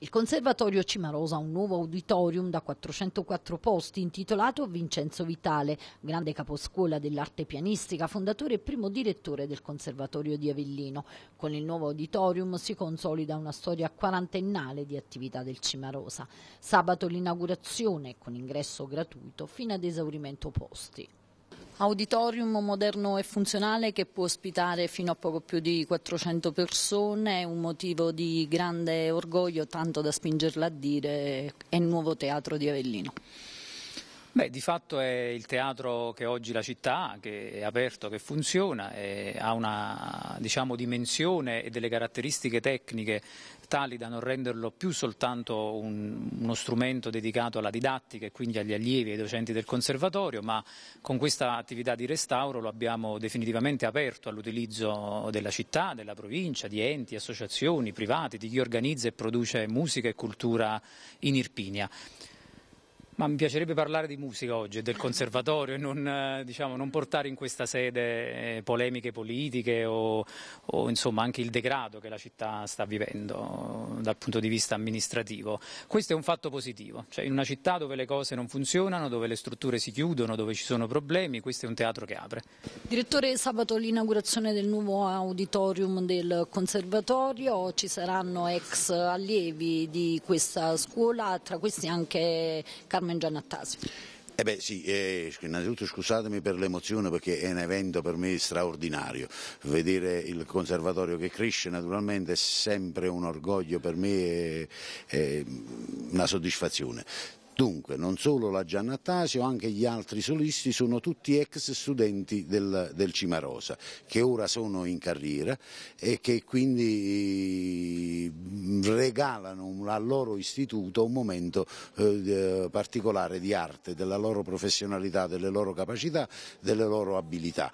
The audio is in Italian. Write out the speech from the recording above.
Il Conservatorio Cimarosa ha un nuovo auditorium da 404 posti intitolato Vincenzo Vitale, grande caposcuola dell'arte pianistica, fondatore e primo direttore del Conservatorio di Avellino. Con il nuovo auditorium si consolida una storia quarantennale di attività del Cimarosa. Sabato l'inaugurazione con ingresso gratuito fino ad esaurimento posti. Auditorium moderno e funzionale che può ospitare fino a poco più di 400 persone, è un motivo di grande orgoglio tanto da spingerla a dire è il nuovo teatro di Avellino. Beh, di fatto è il teatro che oggi la città, ha, che è aperto, che funziona, ha una diciamo, dimensione e delle caratteristiche tecniche tali da non renderlo più soltanto un, uno strumento dedicato alla didattica e quindi agli allievi e ai docenti del conservatorio, ma con questa attività di restauro lo abbiamo definitivamente aperto all'utilizzo della città, della provincia, di enti, associazioni, privati, di chi organizza e produce musica e cultura in Irpinia. Ma mi piacerebbe parlare di musica oggi del conservatorio e non, eh, diciamo, non, portare in questa sede eh, polemiche politiche o, o anche il degrado che la città sta vivendo dal punto di vista amministrativo. Questo è un fatto positivo, cioè in una città dove le cose non funzionano, dove le strutture si chiudono, dove ci sono problemi, questo è un teatro che apre. Direttore, sabato l'inaugurazione del nuovo auditorium del conservatorio, ci saranno ex allievi di questa scuola, tra questi anche Carmen in Attasi. Eh beh sì, eh, innanzitutto scusatemi per l'emozione perché è un evento per me straordinario, vedere il conservatorio che cresce naturalmente è sempre un orgoglio per me, e, e una soddisfazione. Dunque, non solo la Giannattasio, anche gli altri solisti sono tutti ex studenti del, del Cimarosa, che ora sono in carriera e che quindi regalano al loro istituto un momento eh, eh, particolare di arte, della loro professionalità, delle loro capacità, delle loro abilità.